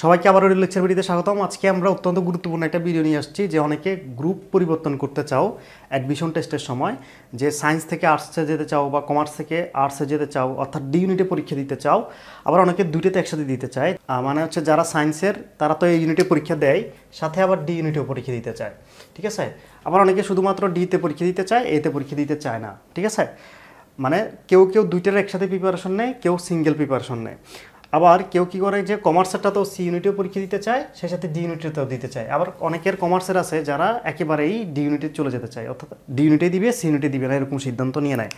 সবাইকে আবারও লেকচার ভিডিওতে স্বাগতম আজকে আমরা অত্যন্ত গুরুত্বপূর্ণ একটা ভিডিও নিয়ে আসছি যে অনেকে গ্রুপ পরিবর্তন করতে চাও অ্যাডমিশন টেস্টের সময় যে সায়েন্স থেকে আর্টসে যেতে চাও বা কমার্স থেকে আর্টসে যেতে চাও অর্থাৎ ডি ইউনিটে পরীক্ষা দিতে চাও আবার অনেকে দুইটাতে একসাথে দিতে চায় মানে হচ্ছে যারা সায়েন্সের তারা তো এই ইউনিটে পরীক্ষা দেয় সাথে আবার ডি ইউনিটেও পরীক্ষা দিতে চায় ঠিক আছে আবার অনেকে শুধুমাত্র ডিতে পরীক্ষা দিতে চায় এতে পরীক্ষা দিতে চায় না ঠিক আছে মানে কেউ কেউ দুইটার একসাথে প্রিপারেশন নেয় কেউ সিঙ্গেল প্রিপারেশন নেয় আবার কেউ কী করে যে কমার্সেরটা তো সি ইউনিটেও পরীক্ষা দিতে চায় সেই সাথে ডি ইউনিটেও দিতে চায় আবার অনেকের কমার্সের আছে যারা একেবারেই ডি ইউনিটে চলে যেতে চায় অর্থাৎ ডি ইউনিটে দিবে সি ইউনিটে দিবে না এরকম সিদ্ধান্ত নিয়ে নেয়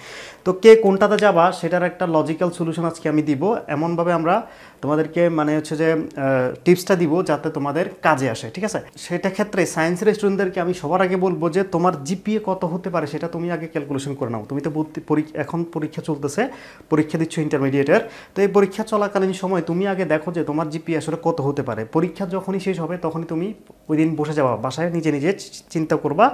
তো কে কোনটাতে যাবা সেটার একটা লজিক্যাল সলিউশন আজকে আমি দিব এমনভাবে আমরা তোমাদেরকে মানে হচ্ছে যে টিপসটা দিব যাতে তোমাদের কাজে আসে ঠিক আছে সেটা ক্ষেত্রে সায়েন্সের স্টুডেন্টদেরকে আমি সবার আগে বলবো যে তোমার জিপিএ কত হতে পারে সেটা তুমি আগে ক্যালকুলেশন করে নাও তুমি তো এখন পরীক্ষা চলতেছে পরীক্ষা দিচ্ছ ইন্টারমিডিয়েটের তো এই পরীক্ষা চলাকালীন সময় তুমি আগে দেখো যে তোমার জিপি আসলে কত হতে পারে পরীক্ষা যখনই শেষ হবে তখনই তুমি ওই দিন বসে যাওয়া বাসায় নিজে নিজে চিন্তা করবা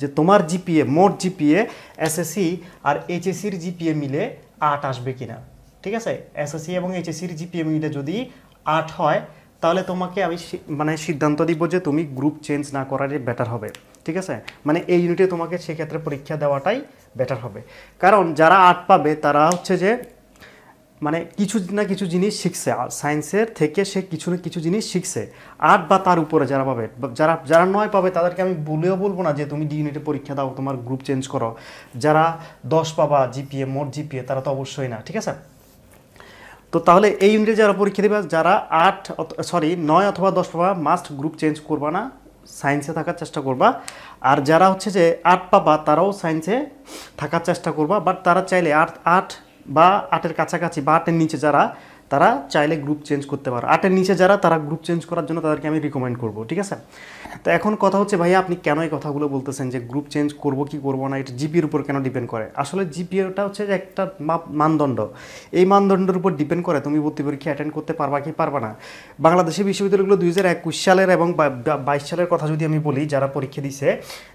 যে তোমার জিপিএ মোট জিপিএ এসএসসি আর এইচএসসির জিপিএ মিলে আট আসবে কিনা ঠিক আছে এসএসসি এবং এইচএসসির জিপিএ মিলে যদি আট হয় তাহলে তোমাকে আমি মানে সিদ্ধান্ত দিব যে তুমি গ্রুপ চেঞ্জ না করারই বেটার হবে ঠিক আছে মানে এই ইউনিটে তোমাকে সেক্ষেত্রে পরীক্ষা দেওয়াটাই বেটার হবে কারণ যারা আট পাবে তারা হচ্ছে যে মানে কিছু না কিছু জিনিস শিখছে আর সায়েন্সের থেকে সে কিছু না কিছু জিনিস শিখছে আট বা তার উপরে যারা পাবে যারা যারা নয় পাবে তাদেরকে আমি বলেও বলবো না যে তুমি ডি পরীক্ষা দাও তোমার গ্রুপ চেঞ্জ করো যারা দশ পাবা জিপিএ মোট জিপিএ তারা তো অবশ্যই না ঠিক আছে তো তাহলে এই ইউনিটে যারা পরীক্ষা দেবে যারা আট সরি নয় অথবা দশ পাবা মাস্ট গ্রুপ চেঞ্জ করবা না সায়েন্সে থাকার চেষ্টা করবা আর যারা হচ্ছে যে আট পাবা তারাও সায়েন্সে থাকার চেষ্টা করবা বাট তারা চাইলে আট আট বা আটের কাছাকাছি বা আটের নিচে যারা তারা চাইলে গ্রুপ চেঞ্জ করতে পারো আটের নিচে যারা তারা গ্রুপ চেঞ্জ করার জন্য তাদেরকে আমি রিকমেন্ড করবো ঠিক আছে তো এখন কথা হচ্ছে ভাইয়া আপনি কেন এই কথাগুলো বলতেছেন যে গ্রুপ চেঞ্জ করবো কি করবো না এটা জিপির উপর কেন ডিপেন্ড করে আসলে জিপিএটা হচ্ছে যে একটা মানদণ্ড এই মানদণ্ডের উপর ডিপেন্ড করে তুমি ভর্তি পরীক্ষা অ্যাটেন্ড করতে পারবা কি পারবা না বাংলাদেশের বিশ্ববিদ্যালয়গুলো দুই সালের এবং বাইশ সালের কথা যদি আমি বলি যারা পরীক্ষা দিছে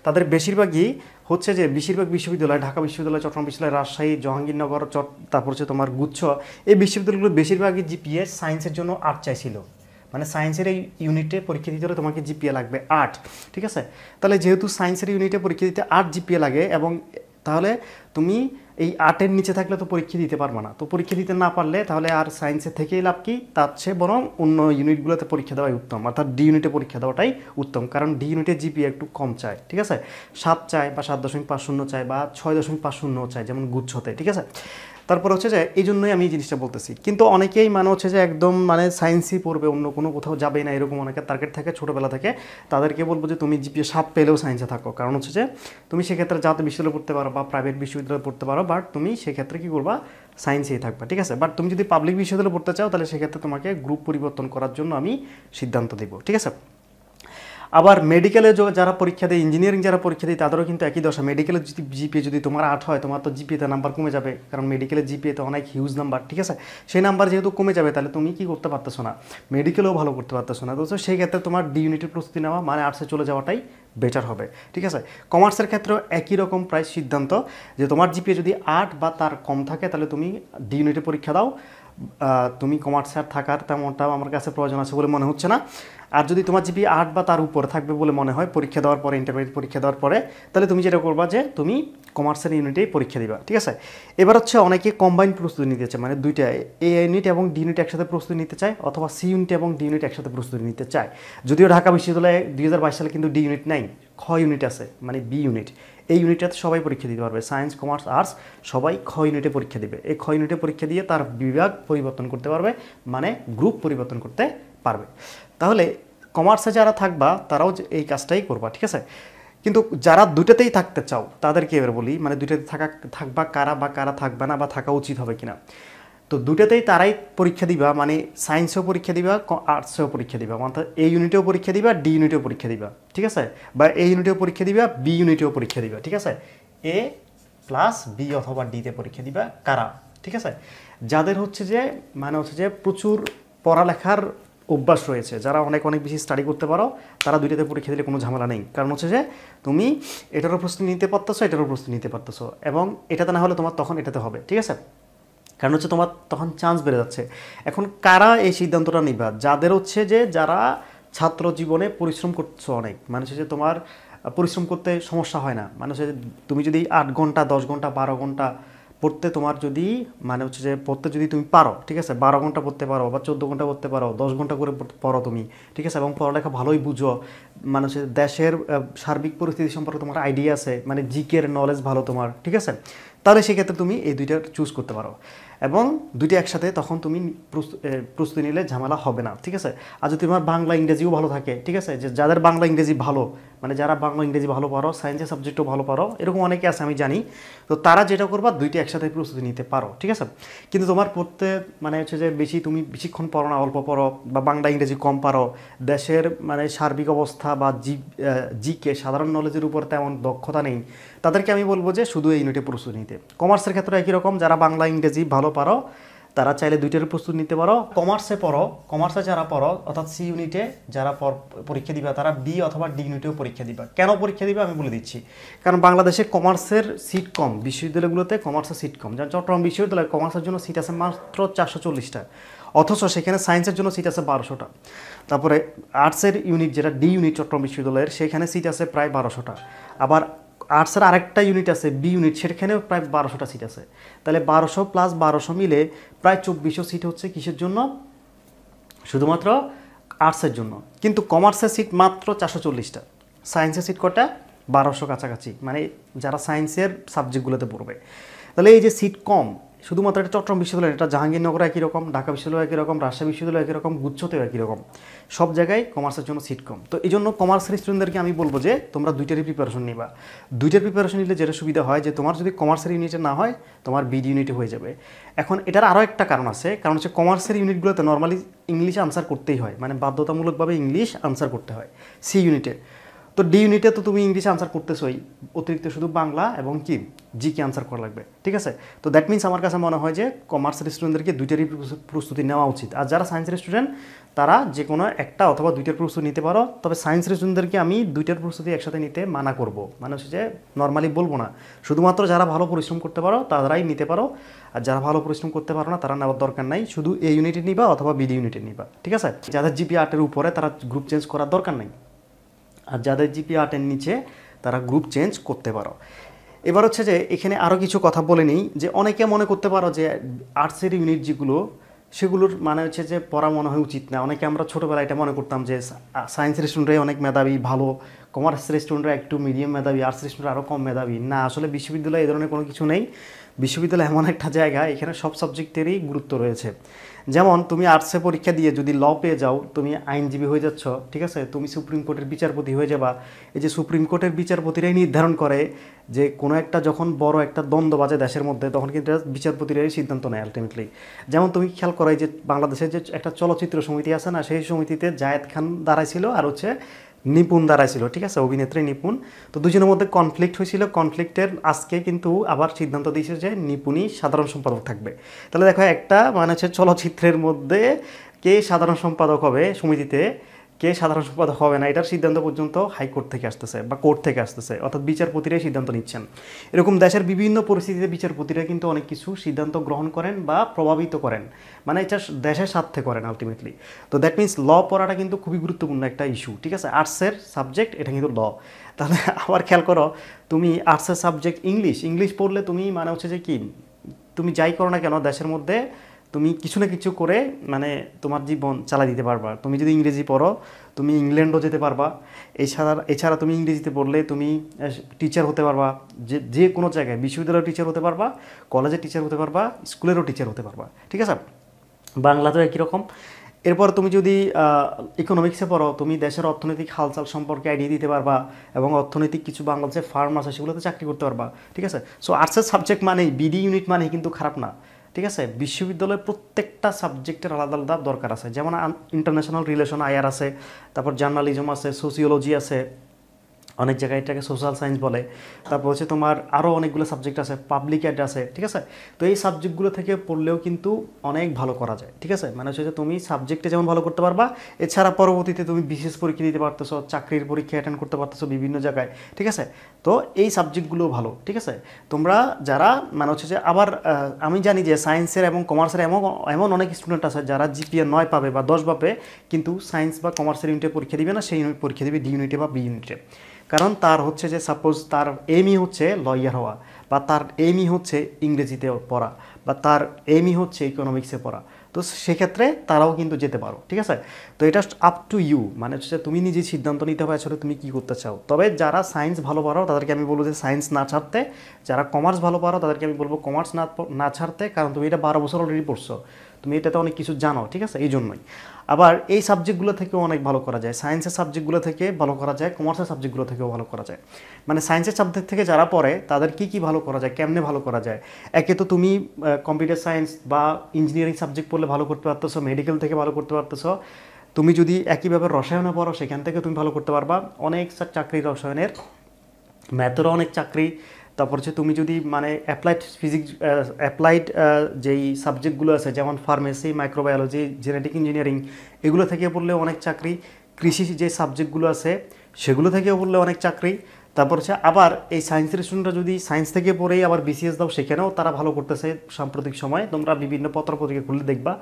তাদের বেশিরভাগই হচ্ছে যে বেশিরভাগ বিশ্ববিদ্যালয় ঢাকা বিশ্ববিদ্যালয় চট্টগ্রাম বিশ্ববিদ্যালয় রাজশাহী জাহাঙ্গীরনগর চট তারপর হচ্ছে তোমার গুচ্ছ এই বিশ্ববিদ্যালয়গুলো বেশিরভাগই জিপিএ সায়েন্সের জন্য আর্ট চাইছিল মানে সায়েন্সের এই ইউনিটে পরীক্ষা দিতে হলে তোমাকে জিপিএ লাগবে আট ঠিক আছে তাহলে যেহেতু সায়েন্সের ইউনিটে পরীক্ষা দিতে আট জিপিএ লাগে এবং তাহলে তুমি এই আর্টের নিচে থাকলে তো পরীক্ষা দিতে পারবে না তো পরীক্ষা দিতে না পারলে তাহলে আর সায়েন্সে থেকেই লাভ কি তার চেয়ে বরং অন্য ইউনিটগুলোতে পরীক্ষা দেওয়াই উত্তম অর্থাৎ ডি ইউনিটে পরীক্ষা দেওয়াটাই উত্তম কারণ ডি ইউনিটে জিপি একটু কম চায় ঠিক আছে সাত চায় বা সাত দশমিক পাঁচ শূন্য চায় বা ছয় দশমিক পাঁচ শূন্য চায় যেমন গুচ্ছতে ঠিক আছে তারপর হচ্ছে যে এই জন্যই আমি এই জিনিসটা বলতেছি কিন্তু অনেকেই মানে হচ্ছে যে একদম মানে সায়েন্সই পড়বে অন্য কোনো কোথাও যাবে না এরকম অনেকে টার্গেট থাকে ছোটোবেলা থেকে তাদেরকে বলবো যে তুমি জিপিএ সাপ পেলেও সায়েন্সে থাকো কারণ হচ্ছে যে তুমি সেক্ষেত্রে যাতে বিশ্ববিদ্যালয়ে পড়তে পারো বা প্রাইভেট বিশ্ববিদ্যালয়ে পড়তে পারো বাট তুমি সেক্ষেত্রে কী করবা সায়েন্সেই থাকবা ঠিক আছে বাট তুমি যদি পাবলিক বিশ্ববিদ্যালয়ে পড়তে চাও তাহলে সেক্ষেত্রে তোমাকে গ্রুপ পরিবর্তন করার জন্য আমি সিদ্ধান্ত দেবো ঠিক আছে আবার মেডিকেলে যারা পরীক্ষা দেয় ইঞ্জিনিয়ারিং যারা পরীক্ষা দেয় তাদেরও কিন্তু একই দশা মেডিকেলে যদি জিপিএ যদি তোমার আট হয় তোমার তো জিপিএতে নাম্বার কমে যাবে কারণ মেডিকেলের জিপিএতে অনেক হিউজ নাম্বার ঠিক আছে সেই নাম্বার যেহেতু কমে যাবে তাহলে তুমি কি করতে পারতেছো না মেডিকেলেও ভালো করতে পারতেছো না তো সেই ক্ষেত্রে তোমার ডি ইউনিটের প্রস্তুতি নেওয়া মানে আর্টসে চলে যাওয়াটাই বেটার হবে ঠিক আছে কমার্সের ক্ষেত্রেও একই রকম প্রায় সিদ্ধান্ত যে তোমার জিপিএ যদি আট বা তার কম থাকে তাহলে তুমি ডি ইউনিটে পরীক্ষা দাও তুমি কমার্স স্যার থাকার তেমনটা আমার কাছে প্রয়োজন আছে বলে মনে হচ্ছে না আর যদি তোমার জিপি আট বা তার উপর থাকবে বলে মনে হয় পরীক্ষা দেওয়ার পরে ইন্টারমিডিয়েট পরীক্ষা দেওয়ার পরে তাহলে তুমি যেটা করবা যে তুমি কমার্সের ইউনিটেই পরীক্ষা দিবা ঠিক আছে এবার হচ্ছে অনেকে কম্বাইন প্রস্তুতি নিতে চায় মানে দুইটা এ ইউনিট এবং ডি ইউনিট একসাথে প্রস্তুতি নিতে চায় অথবা সি ইউনিট এবং ডি ইউনিট একসাথে প্রস্তুতি নিতে চায় যদিও ঢাকা বিশ্ববিদ্যালয়ে দুই সালে কিন্তু ডি ইউনিট নাই খ ইউনিট আছে মানে বি ইউনিট এই ইউনিটটাতে সবাই পরীক্ষা দিতে পারবে সায়েন্স কমার্স আর্টস সবাই খ ইউনিটে পরীক্ষা দেবে এই খ ইউনিটে পরীক্ষা দিয়ে তার বিভাগ পরিবর্তন করতে পারবে মানে গ্রুপ পরিবর্তন করতে পারবে তাহলে কমার্সে যারা থাকবা তারাও এই কাজটাই করবা ঠিক আছে কিন্তু যারা দুটাতেই থাকতে চাও তাদেরকে এবার বলি মানে দুটাতে থাকা থাকবা কারা বা কারা থাকবে না বা থাকা উচিত হবে কিনা তো দুটাতেই তারাই পরীক্ষা দিবা মানে সায়েন্সেও পরীক্ষা দিবা আর্টসেও পরীক্ষা দিবা মানে অর্থাৎ এই ইউনিটেও পরীক্ষা দিবা ডি ইউনিটেও পরীক্ষা দিবা ঠিক আছে বা এই ইউনিটেও পরীক্ষা দিবা বি ইউনিটেও পরীক্ষা দিবা ঠিক আছে এ প্লাস বি অথবা ডিতে পরীক্ষা দিবা কারা ঠিক আছে যাদের হচ্ছে যে মানে হচ্ছে যে প্রচুর পড়ালেখার অভ্যাস রয়েছে যারা অনেক অনেক বেশি স্টাডি করতে পারো তারা দুইটাতে পরীক্ষা দিলে কোনো ঝামেলা নেই কারণ হচ্ছে যে তুমি এটারও প্রস্তুতি নিতে পারতেছো এটারও প্রস্তুতি নিতে পারতেছো এবং এটাতে না হলে তোমার তখন এটাতে হবে ঠিক আছে কারণ হচ্ছে তোমার তখন চান্স বেড়ে যাচ্ছে এখন কারা এই সিদ্ধান্তটা নিবা যাদের হচ্ছে যে যারা ছাত্র জীবনে পরিশ্রম করছো অনেক মানে হচ্ছে তোমার পরিশ্রম করতে সমস্যা হয় না মানে হচ্ছে তুমি যদি আট ঘন্টা দশ ঘন্টা বারো ঘন্টা পড়তে তোমার যদি মানে হচ্ছে যে পড়তে যদি তুমি পারো ঠিক আছে বারো ঘন্টা পড়তে পারো বা চোদ্দো ঘন্টা পড়তে পারো দশ ঘন্টা করে পড়ো তুমি ঠিক আছে এবং পড়ালেখা ভালোই বুঝো মানে হচ্ছে দেশের সার্বিক পরিস্থিতি সম্পর্কে তোমার আইডিয়া আছে মানে জিকের নলেজ ভালো তোমার ঠিক আছে তাহলে সেক্ষেত্রে তুমি এই দুইটা চুজ করতে পারো এবং দুইটা একসাথে তখন তুমি প্রস্তুতি নিলে ঝামেলা হবে না ঠিক আছে আর যদি তোমার বাংলা ইংরেজিও ভালো থাকে ঠিক আছে যে যাদের বাংলা ইংরেজি ভালো মানে যারা বাংলা ইংরেজি ভালো পারো সায়েন্সের সাবজেক্টও ভালো পারো এরকম অনেকে আছে আমি জানি তো তারা যেটা করবা দুইটা একসাথে প্রস্তুতি নিতে পারো ঠিক আছে কিন্তু তোমার পড়তে মানে হচ্ছে যে বেশি তুমি বেশিক্ষণ পড়ো না অল্প পড়ো বা বাংলা ইংরেজি কম পারো দেশের মানে সার্বিক অবস্থা বা জি জিকে সাধারণ নলেজের উপর তেমন দক্ষতা নেই তাদেরকে আমি বলবো যে শুধু এই ইউনিটে প্রস্তুতি নিতে কমার্সের ক্ষেত্রে একই রকম যারা বাংলা ইংরেজি ভালো পারো তারা চাইলে দুইটার প্রস্তুতি নিতে পারো কমার্সে পড়ো কমার্সে যারা পড়ো অর্থাৎ সি ইউনিটে যারা পরীক্ষা দিবা তারা বি অথবা ডি ইউনিটেও পরীক্ষা দিবা কেন পরীক্ষা দিবে আমি বলে দিচ্ছি কারণ বাংলাদেশে কমার্সের সিট কম বিশ্ববিদ্যালয়গুলোতে কমার্সের সিট কম যেমন চট্টগ্রাম বিশ্ববিদ্যালয়ে কমার্সের জন্য সিট আছে মাত্র চারশো চল্লিশটা অথচ সেখানে সায়েন্সের জন্য সিট আছে বারোশোটা তারপরে আর্টসের ইউনিট যেটা ডি ইউনিট চট্টগ্রাম বিশ্ববিদ্যালয়ের সেখানে সিট আছে প্রায় বারোশোটা আবার আর্টসের আরেকটা ইউনিট আছে বি ইউনিট সেখানেও প্রায় বারোশোটা সিট আছে তাহলে বারোশো প্লাস বারোশো মিলে প্রায় চব্বিশশো সিট হচ্ছে কিসের জন্য শুধুমাত্র আর্টসের জন্য কিন্তু কমার্সের সিট মাত্র চারশো চল্লিশটা সায়েন্সের সিট কটা বারোশো কাছাকাছি মানে যারা সায়েন্সের সাবজেক্টগুলোতে পড়বে তাহলে এই যে সিট কম শুধুমাত্র এটা চট্টগ্রাম বিশ্ববিদ্যালয় এটা জাহাঙ্গীরনগরে একই রকম ঢাকা বিশ্ববিদ্যালয় একই রকম রাজশাহী বিশ্ববিদ্যালয় একই রকম গুচ্ছতেও একই রকম সব জায়গায় কমার্সের জন্য সিট কম তো এই জন্য কমার্সের স্টুডেন্টদেরকে আমি বলবো যে তোমরা দুইটারই প্রিপারেশন নিবা দুইটার প্রিপারেশন নিলে যেটা সুবিধা হয় যে তোমার যদি কমার্সের ইউনিটে না হয় তোমার বিড ইউনিটে হয়ে যাবে এখন এটার আরও একটা কারণ আছে কারণ হচ্ছে কমার্সের ইউনিটগুলোতে নর্মালি ইংলিশে আনসার করতেই হয় মানে বাধ্যতামূলকভাবে ইংলিশ আনসার করতে হয় সি ইউনিটে তো ডি ইউনিটে তো তুমি ইংলিশে আনসার করতেছোই অতিরিক্ত শুধু বাংলা এবং কি জি কে আনসার করা লাগবে ঠিক আছে তো দ্যাট মিনস আমার কাছে মনে হয় যে কমার্সের স্টুডেন্টদেরকে দুইটারই প্রস্তুতি নেওয়া উচিত আর যারা সায়েন্সের স্টুডেন্ট তারা যে কোনো একটা অথবা দুইটার প্রস্তুতি নিতে পারো তবে সায়েন্সের স্টুডেন্টদেরকে আমি দুইটার প্রস্তুতি একসাথে নিতে মানা করব মানে হচ্ছে যে নর্মালি বলবো না শুধুমাত্র যারা ভালো পরিশ্রম করতে পারো তারাই নিতে পারো আর যারা ভালো পরিশ্রম করতে পারো না তারা নেওয়ার দরকার নাই শুধু এ ইউনিটে নিবা অথবা বিডি ইউনিটে নিবা ঠিক আছে যাদের জিপি আটের e উপরে তারা গ্রুপ চেঞ্জ করার দরকার নাই আর যাদের জিপি আটের নিচে তারা গ্রুপ চেঞ্জ করতে পারো এবার হচ্ছে যে এখানে আরও কিছু কথা বলে নিই যে অনেকে মনে করতে পারো যে আর্টসের ইউনিট যেগুলো সেগুলোর মানে হচ্ছে যে পড়া মনে হয় উচিত না অনেকে আমরা ছোটোবেলায় এটা মনে করতাম যে সায়েন্সের স্টুডেন্টরাই অনেক মেধাবী ভালো কমার্সের স্টুডেন্টরা একটু মিডিয়াম মেধাবী আর্টস স্টুডেন্টরা আরও কম মেধাবী না আসলে বিশ্ববিদ্যালয়ে এ ধরনের কোনো কিছু নেই বিশ্ববিদ্যালয় এমন একটা জায়গা এখানে সব সাবজেক্টেরই গুরুত্ব রয়েছে যেমন তুমি আর্টসে পরীক্ষা দিয়ে যদি ল পেয়ে যাও তুমি আইনজীবী হয়ে যাচ্ছ ঠিক আছে তুমি সুপ্রিম কোর্টের বিচারপতি হয়ে যাবা এই যে সুপ্রিম কোর্টের বিচারপতিরাই নির্ধারণ করে যে কোনো একটা যখন বড় একটা দ্বন্দ্ব বাজে দেশের মধ্যে তখন কিন্তু বিচারপতিরাই সিদ্ধান্ত নেয় আলটিমেটলি যেমন তুমি খেয়াল করো যে বাংলাদেশের যে একটা চলচ্চিত্র সমিতি আছে না সেই সমিতিতে জায়েদ খান দাঁড়াইছিল আর হচ্ছে নিপুণ দ্বারা ছিল ঠিক আছে অভিনেত্রী নিপুণ তো দুজনের মধ্যে কনফ্লিক্ট হয়েছিল কনফ্লিক্টের আজকে কিন্তু আবার সিদ্ধান্ত দিয়েছে যে নিপুণই সাধারণ সম্পাদক থাকবে তাহলে দেখো একটা মানে হচ্ছে চলচ্চিত্রের মধ্যে কে সাধারণ সম্পাদক হবে সমিতিতে কে সাধারণ সম্পাদক হবে না এটার সিদ্ধান্ত পর্যন্ত হাইকোর্ট থেকে আসতেছে বা কোর্ট থেকে আসতেছে অর্থাৎ বিচারপতিরাই সিদ্ধান্ত নিচ্ছেন এরকম দেশের বিভিন্ন পরিস্থিতিতে বিচারপতিরা কিন্তু অনেক কিছু সিদ্ধান্ত গ্রহণ করেন বা প্রভাবিত করেন মানে এটা দেশের স্বার্থে করেন আলটিমেটলি তো দ্যাট মিনস ল পড়াটা কিন্তু খুবই গুরুত্বপূর্ণ একটা ইস্যু ঠিক আছে আর্টসের সাবজেক্ট এটা কিন্তু ল তাহলে আবার খেয়াল করো তুমি আর্টসের সাবজেক্ট ইংলিশ ইংলিশ পড়লে তুমি মানে হচ্ছে যে কি তুমি যাই করো না কেন দেশের মধ্যে তুমি কিছু না কিছু করে মানে তোমার জীবন চালা দিতে পারবা তুমি যদি ইংরেজি পড়ো তুমি ইংল্যান্ডও যেতে পারবা এছাড়া এছাড়া তুমি ইংরেজিতে পড়লে তুমি টিচার হতে পারবা যে যে কোনো জায়গায় বিশ্ববিদ্যালয়ের টিচার হতে পারবা কলেজের টিচার হতে পারবা স্কুলেরও টিচার হতে পারবা ঠিক আছে বাংলাতেও একই রকম এরপর তুমি যদি ইকোনমিক্সে পড়ো তুমি দেশের অর্থনৈতিক হালচাল সম্পর্কে আইডিয়া দিতে পারবা এবং অর্থনৈতিক কিছু বাংলাদেশের ফার্ম আছে সেগুলোতে চাকরি করতে পারবা ঠিক আছে সো আর্টসের সাবজেক্ট মানেই বিডি ইউনিট মানেই কিন্তু খারাপ না ঠিক আছে বিশ্ববিদ্যালয়ের প্রত্যেকটা সাবজেক্টের আলাদা আলাদা দরকার আছে যেমন ইন্টারন্যাশনাল রিলেশন আয়ার আছে তারপর জার্নালিজম আছে সোসিওলজি আছে অনেক জায়গায় এটাকে সোশ্যাল সায়েন্স বলে তারপর হচ্ছে তোমার আরও অনেকগুলো সাবজেক্ট আছে পাবলিক অ্যাড আছে ঠিক আছে তো এই সাবজেক্টগুলো থেকে পড়লেও কিন্তু অনেক ভালো করা যায় ঠিক আছে মানে হচ্ছে যে তুমি সাবজেক্টে যেমন ভালো করতে পারবা এছাড়া পরবর্তীতে তুমি বিশেষ পরীক্ষা দিতে পারতেছো চাকরির পরীক্ষা অ্যাটেন্ড করতে পারতেছো বিভিন্ন জায়গায় ঠিক আছে তো এই সাবজেক্টগুলো ভালো ঠিক আছে তোমরা যারা মানে হচ্ছে যে আবার আমি জানি যে সায়েন্সের এবং কমার্সের এমন এমন অনেক স্টুডেন্ট আছে যারা জিপিএ নয় পাবে বা দশ পাবে কিন্তু সায়েন্স বা কমার্সের ইউনিটে পরীক্ষা দিবে না সেই পরীক্ষা দিবে ডি ইউনিটে বা বি ইউনিটে কারণ তার হচ্ছে যে সাপোজ তার এমই হচ্ছে লয়ার হওয়া বা তার এমই হচ্ছে ইংরেজিতে পড়া বা তার এমই হচ্ছে ইকোনমিক্সে পড়া তো সেক্ষেত্রে তারাও কিন্তু যেতে পারো ঠিক আছে তো এটা আপ টু ইউ মানে হচ্ছে তুমি নিজে সিদ্ধান্ত নিতে হবে আসলে তুমি কি করতে চাও তবে যারা সায়েন্স ভালো পারো তাদেরকে আমি বলবো যে সায়েন্স না ছাড়তে যারা কমার্স ভালো পারো তাদেরকে আমি বলবো কমার্স না না ছাড়তে কারণ তুমি এটা বারো বছর অলরেডি পড়ছো তুমি এটাতে অনেক কিছু জানো ঠিক আছে এই জন্যই আবার এই সাবজেক্টগুলো থেকেও অনেক ভালো করা যায় সায়েন্সের সাবজেক্টগুলো থেকে ভালো করা যায় কমার্সের সাবজেক্টগুলো থেকেও ভালো করা যায় মানে সায়েন্সের সাবজেক্ট থেকে যারা পড়ে তাদের কি কি ভালো করা যায় কেমনে ভালো করা যায় একে তো তুমি কম্পিউটার সায়েন্স বা ইঞ্জিনিয়ারিং সাবজেক্ট পড়লে ভালো করতে পারতেছো মেডিকেল থেকে ভালো করতে পারতেছো তুমি যদি একইভাবে রসায়নে পড়ো সেখান থেকে তুমি ভালো করতে পারবা অনেক চাকরি রসায়নের ম্যাথেরও অনেক চাকরি তারপর হচ্ছে তুমি যদি মানে অ্যাপ্লাইড ফিজিক্স অ্যাপ্লাইড যেই সাবজেক্টগুলো আছে যেমন ফার্মেসি মাইক্রোবায়োলজি জেনেটিক ইঞ্জিনিয়ারিং এগুলো থেকে পড়লে অনেক চাকরি কৃষি যে সাবজেক্টগুলো আছে সেগুলো থেকেও পড়লে অনেক চাকরি তারপর হচ্ছে আবার এই সায়েন্সের স্টুডেন্টরা যদি সায়েন্স থেকে পড়েই আবার বিসিএস দাও সেখানেও তারা ভালো করতেছে সাম্প্রতিক সময়ে তোমরা বিভিন্ন পত্র খুলে দেখবা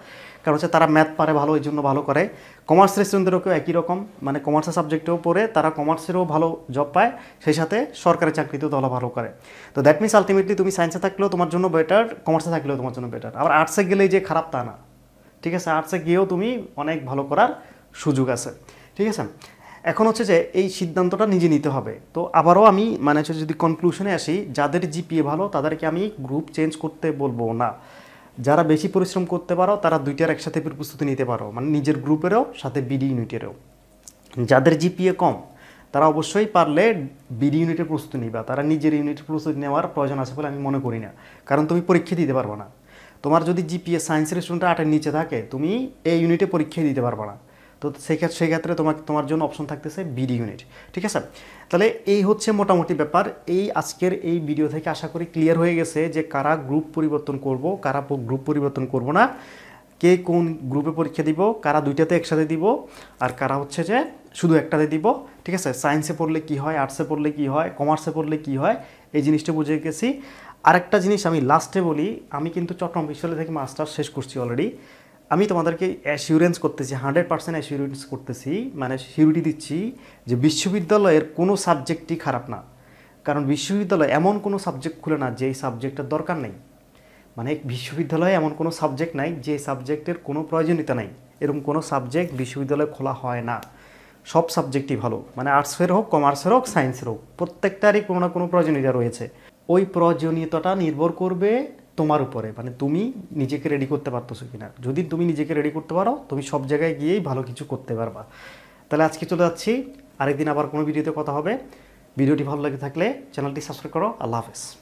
কারণ হচ্ছে তারা ম্যাথ পারে ভালো এই জন্য ভালো করে কমার্সের স্টুডেন্টদেরকেও একই রকম মানে কমার্সের সাবজেক্টেও পড়ে তারা কমার্সেরও ভালো জব পায় সেই সাথে সরকারি চাকরিতেও তাহলে ভালো করে তো দ্যাট মিনস আলটিমেটলি তুমি সায়েন্সে থাকলেও তোমার জন্য বেটার কমার্সে থাকলেও তোমার জন্য বেটার আবার আর্টসে গেলেই যে খারাপ তা না ঠিক আছে আর্টসে গিয়েও তুমি অনেক ভালো করার সুযোগ আছে ঠিক আছে এখন হচ্ছে যে এই সিদ্ধান্তটা নিজে নিতে হবে তো আবারও আমি মানে হচ্ছে যদি কনক্লুশনে আসি যাদের জিপিএ ভালো তাদেরকে আমি গ্রুপ চেঞ্জ করতে বলবো না যারা বেশি পরিশ্রম করতে পারো তারা দুইটার একসাথে প্রস্তুতি নিতে পারো মানে নিজের গ্রুপেরও সাথে বিডি ইউনিটেরও যাদের জিপিএ কম তারা অবশ্যই পারলে বিডি ইউনিটের প্রস্তুতি নিবা তারা নিজের ইউনিটের প্রস্তুতি নেওয়ার প্রয়োজন আছে বলে আমি মনে করি না কারণ তুমি পরীক্ষা দিতে পারবে না তোমার যদি জিপিএ সায়েন্সের স্টুডেন্ট আটের নিচে থাকে তুমি এই ইউনিটে পরীক্ষা দিতে পারবে না তো সেই ক্ষেত্রে তোমাকে তোমার জন্য অপশন থাকতেছে বিডি ইউনিট ঠিক আছে তাহলে এই হচ্ছে মোটামুটি ব্যাপার এই আজকের এই ভিডিও থেকে আশা করি ক্লিয়ার হয়ে গেছে যে কারা গ্রুপ পরিবর্তন করব কারা গ্রুপ পরিবর্তন করব না কে কোন গ্রুপে পরীক্ষা দিব কারা দুইটাতে একসাথে দিব আর কারা হচ্ছে যে শুধু একটাতে দিব ঠিক আছে সায়েন্সে পড়লে কি হয় আর্টসে পড়লে কি হয় কমার্সে পড়লে কি হয় এই জিনিসটা বুঝে গেছি আরেকটা জিনিস আমি লাস্টে বলি আমি কিন্তু চট্টগ্রাম বিশ্ববিদ্যালয় থেকে মাস্টার্স শেষ করছি অলরেডি আমি তোমাদেরকে অ্যাসিউরেন্স করতেছি হান্ড্রেড পার্সেন্ট অ্যাসিউরেন্স করতেছি মানে সিউরিটি দিচ্ছি যে বিশ্ববিদ্যালয়ের কোনো সাবজেক্টই খারাপ না কারণ বিশ্ববিদ্যালয় এমন কোনো সাবজেক্ট খুলে না যেই সাবজেক্টের দরকার নেই মানে বিশ্ববিদ্যালয়ে এমন কোনো সাবজেক্ট নাই যে সাবজেক্টের কোনো প্রয়োজনীয়তা নাই এরকম কোনো সাবজেক্ট বিশ্ববিদ্যালয়ে খোলা হয় না সব সাবজেক্টই ভালো মানে আর্টসের হোক কমার্সের হোক সায়েন্সের হোক প্রত্যেকটারই কোনো না কোনো প্রয়োজনীয়তা রয়েছে ওই প্রয়োজনীয়তাটা নির্ভর করবে তোমার উপরে মানে তুমি নিজেকে রেডি করতে পারতেছো কিনা যদি তুমি নিজেকে রেডি করতে পারো তুমি সব জায়গায় গিয়েই ভালো কিছু করতে পারবা তাহলে আজকে চলে যাচ্ছি আরেকদিন আবার কোনো ভিডিওতে কথা হবে ভিডিওটি ভালো লাগে থাকলে চ্যানেলটি সাবস্ক্রাইব করো আল্লাহ হাফেজ